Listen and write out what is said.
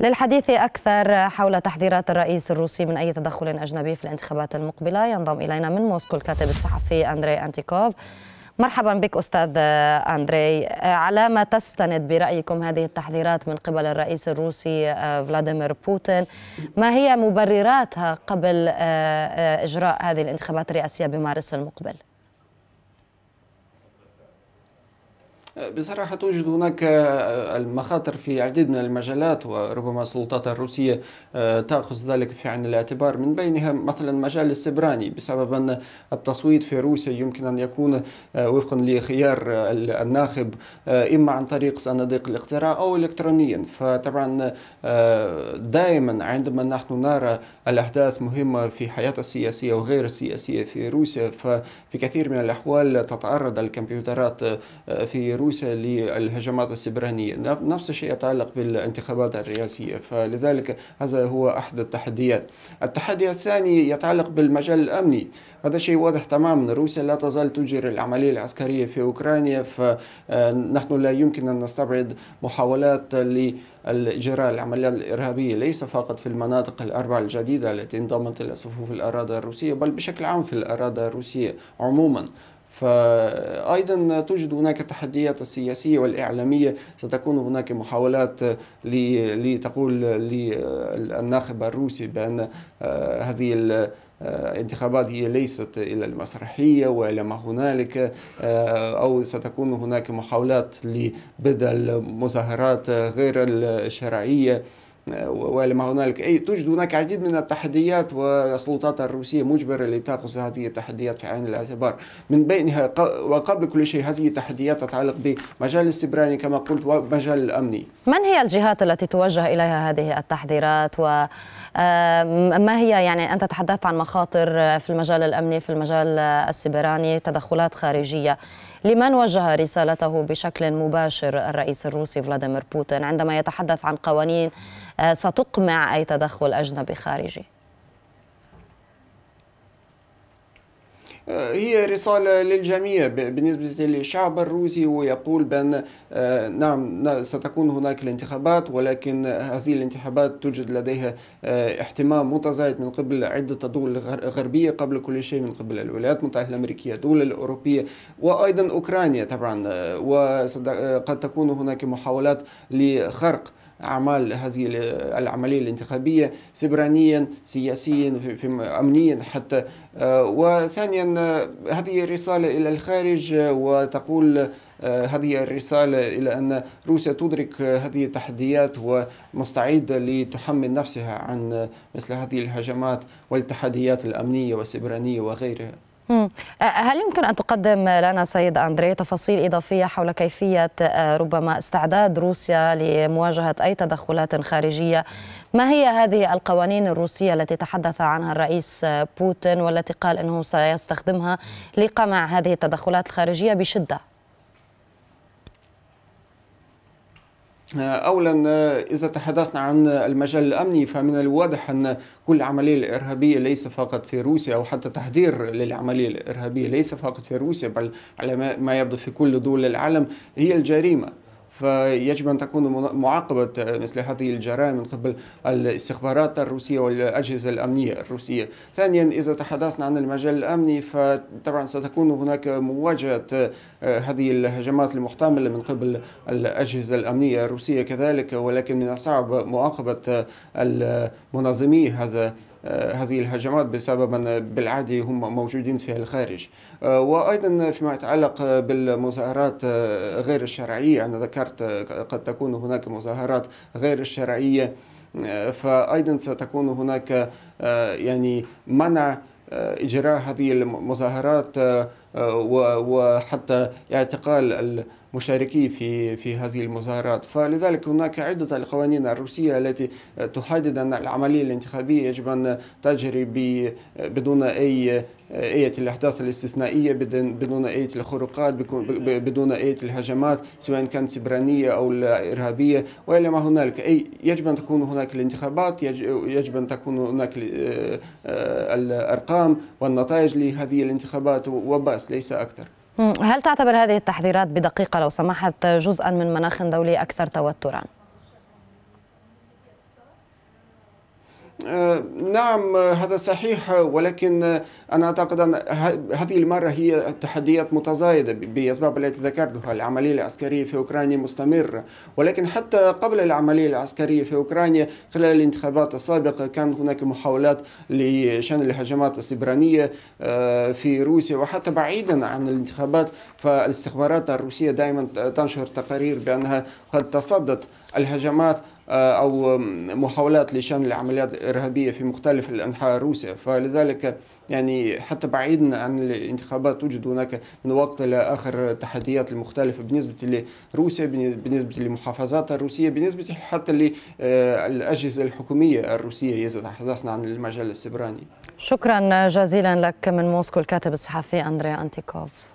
للحديث أكثر حول تحذيرات الرئيس الروسي من أي تدخل أجنبي في الانتخابات المقبلة ينضم إلينا من موسكو الكاتب الصحفي أندري أنتيكوف مرحبا بك أستاذ أندري على ما تستند برأيكم هذه التحذيرات من قبل الرئيس الروسي فلاديمير بوتين ما هي مبرراتها قبل إجراء هذه الانتخابات الرئاسية بمارس المقبل؟ بصراحة توجد هناك آه، المخاطر في العديد من المجالات وربما السلطات الروسية آه، تأخذ ذلك في عين الاعتبار من بينها مثلا مجال السبراني بسبب أن التصويت في روسيا يمكن أن يكون آه، وفقا لخيار الناخب إما عن طريق صناديق الاقتراع أو إلكترونيا فطبعا دائما عندما نحن نرى الأحداث مهمة في حياة السياسية وغير السياسية في روسيا ففي كثير من الأحوال تتعرض الكمبيوترات في روسيا روسيا للهجمات السبرانية نفس الشيء يتعلق بالانتخابات الرئاسية فلذلك هذا هو أحد التحديات التحدي الثاني يتعلق بالمجال الأمني هذا شيء واضح تماما روسيا لا تزال تجري العملية العسكرية في أوكرانيا فنحن آه، لا يمكن أن نستبعد محاولات لإجراء العملية الإرهابية ليس فقط في المناطق الأربع الجديدة التي انضمت إلى صفوف الأراضي الروسية بل بشكل عام في الأراضي الروسية عموما فأيضا توجد هناك تحديات السياسية والإعلامية ستكون هناك محاولات لتقول للناخب الروسي بأن آه، هذه آه، الانتخابات هي ليست إلى المسرحية وإلى ما هنالك آه، أو ستكون هناك محاولات لبدء المظاهرات غير الشرعية ولما هنالك أي توجد هناك العديد من التحديات والسلطات الروسية مجبرة لتأخذ هذه التحديات في عين الاعتبار من بينها وقبل كل شيء هذه التحديات تتعلق بمجال السبراني كما قلت ومجال الأمني من هي الجهات التي توجه إليها هذه التحذيرات و ما هي يعني أنت تحدثت عن مخاطر في المجال الأمني في المجال السبراني تدخلات خارجية لمن وجه رسالته بشكل مباشر الرئيس الروسي فلاديمير بوتين عندما يتحدث عن قوانين آه، ستقمع أي تدخل أجنبي خارجي آه، هي رسالة للجميع بالنسبة للشعب الروسي ويقول بأن آه، نعم ستكون هناك الانتخابات ولكن هذه الانتخابات توجد لديها اهتمام متزايد من قبل عدة دول غربية قبل كل شيء من قبل الولايات المتحدة الأمريكية الدول الأوروبية وأيضا أوكرانيا طبعا آه، وقد تكون هناك محاولات لخرق أعمال هذه العملية الانتخابية سبرانيا سياسيا أمنيا حتى آه، وثانيا آه، هذه رسالة إلى الخارج آه، وتقول هذه الرسالة إلى أن روسيا تدرك هذه التحديات ومستعدة لتحمل نفسها عن مثل هذه الهجمات والتحديات الأمنية والسبرانية وغيرها هل يمكن أن تقدم لنا سيد أندري تفاصيل إضافية حول كيفية ربما استعداد روسيا لمواجهة أي تدخلات خارجية ما هي هذه القوانين الروسية التي تحدث عنها الرئيس بوتين والتي قال أنه سيستخدمها لقمع هذه التدخلات الخارجية بشدة آه، اولا آه، اذا تحدثنا عن المجال الامني فمن الواضح ان كل عمليه الارهابيه ليس فقط في روسيا او حتى تحذير للعمليه الارهابيه ليس فقط في روسيا بل على ما يبدو في كل دول العالم هي الجريمه فيجب أن تكون معاقبة مثل هذه الجرائم من قبل الاستخبارات الروسية والأجهزة الأمنية الروسية ثانيا إذا تحدثنا عن المجال الأمني فطبعا ستكون هناك مواجهة آه، هذه الهجمات المحتملة من قبل الأجهزة الأمنية الروسية كذلك ولكن من الصعب معاقبه آه، منظمي هذا آه، هذه الهجمات بسبب أن بالعادة هم موجودين في الخارج آه، وأيضا فيما يتعلق بالمظاهرات آه، غير الشرعية أنا ذكرت قد تكون هناك مظاهرات غير الشرعية فأيضا ستكون هناك يعني منع إجراء هذه المظاهرات آه، وحتى اعتقال المشاركين في في هذه المظاهرات فلذلك هناك عدة القوانين الروسية التي تحدد أن العملية الانتخابية يجب أن تجري بدون أي أية الأحداث الاستثنائية بدون أية الخروقات بدون أية الهجمات سواء كانت سبرانية أو الإرهابية وإلى ما هنالك أي يجب أن تكون هناك الانتخابات يجب أن تكون هناك آه، الأرقام والنتائج لهذه الانتخابات وبس بس ليس أكثر هل تعتبر هذه التحذيرات بدقيقة لو سمحت جزءا من مناخ دولي أكثر توترا؟ آه، نعم هذا صحيح ولكن أنا أعتقد أن هذه المرة هي تحديات متزايدة بأسباب التي ذكرتها العملية العسكرية في أوكرانيا مستمرة ولكن حتى قبل العملية العسكرية في أوكرانيا خلال الانتخابات السابقة كان هناك محاولات لشن الهجمات السبرانية آه، في روسيا وحتى بعيدا عن الانتخابات فالاستخبارات الروسية دائما تنشر تقارير بأنها قد تصدت الهجمات آه، أو محاولات لشن العمليات الإرهابية في مختلف الأنحاء الروسية فلذلك يعني حتى بعيدا عن الانتخابات توجد هناك من وقت إلى آخر تحديات المختلفة بالنسبة لروسيا بالنسبة للمحافظات الروسية بالنسبة حتى للأجهزة آه، الحكومية الروسية إذا تحدثنا عن المجال السبراني شكرا جزيلا لك من موسكو الكاتب الصحفي أندريا أنتيكوف